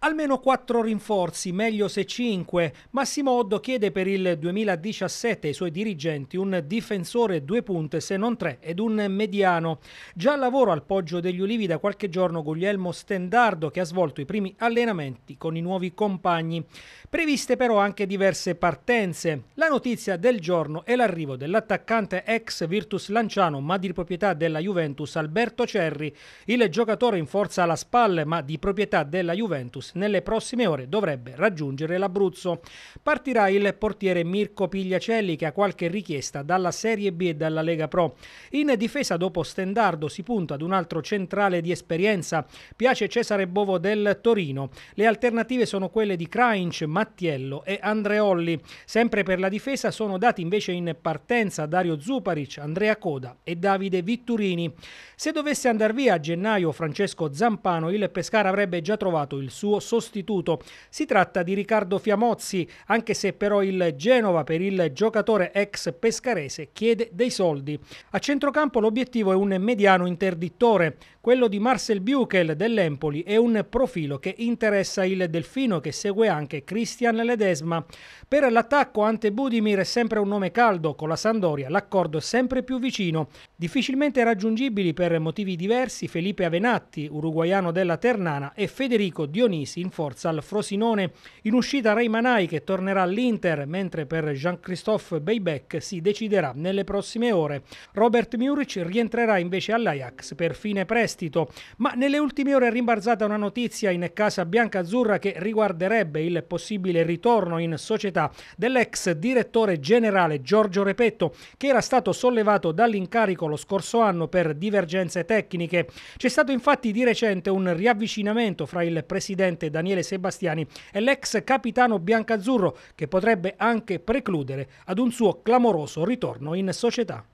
Almeno 4 rinforzi, meglio se 5. Massimo Oddo chiede per il 2017 ai suoi dirigenti un difensore due punte se non tre ed un mediano. Già al lavoro al Poggio degli Ulivi da qualche giorno Guglielmo Stendardo che ha svolto i primi allenamenti con i nuovi compagni. Previste però anche diverse partenze. La notizia del giorno è l'arrivo dell'attaccante ex Virtus Lanciano ma di proprietà della Juventus Alberto Cerri, il giocatore in forza alla spalle ma di proprietà della Juventus Virtus nelle prossime ore dovrebbe raggiungere l'Abruzzo. Partirà il portiere Mirko Pigliacelli che ha qualche richiesta dalla Serie B e dalla Lega Pro. In difesa dopo Stendardo si punta ad un altro centrale di esperienza. Piace Cesare Bovo del Torino. Le alternative sono quelle di Krainc, Mattiello e Andreolli. Sempre per la difesa sono dati invece in partenza Dario Zuparic, Andrea Coda e Davide Vitturini. Se dovesse andare via a gennaio Francesco Zampano, il Pescara avrebbe già trovato il suo suo sostituto. Si tratta di Riccardo Fiamozzi, anche se però il Genova per il giocatore ex pescarese chiede dei soldi. A centrocampo l'obiettivo è un mediano interdittore. Quello di Marcel Buchel dell'Empoli è un profilo che interessa il Delfino che segue anche Christian Ledesma. Per l'attacco Ante Budimir è sempre un nome caldo, con la Sandoria l'accordo è sempre più vicino. Difficilmente raggiungibili per motivi diversi Felipe Avenatti, uruguaiano della Ternana, e Federico Dionisi in forza al Frosinone. In uscita Ray Manai che tornerà all'Inter, mentre per Jean-Christophe Beibec si deciderà nelle prossime ore. Robert Muric rientrerà invece all'Ajax per fine prestito, ma nelle ultime ore è rimbarzata una notizia in casa bianca-azzurra che riguarderebbe il possibile ritorno in società dell'ex direttore generale Giorgio Repetto, che era stato sollevato dall'incarico lo scorso anno per divergenze tecniche. C'è stato infatti di recente un riavvicinamento fra il presidente Daniele Sebastiani e l'ex capitano biancazzurro che potrebbe anche precludere ad un suo clamoroso ritorno in società.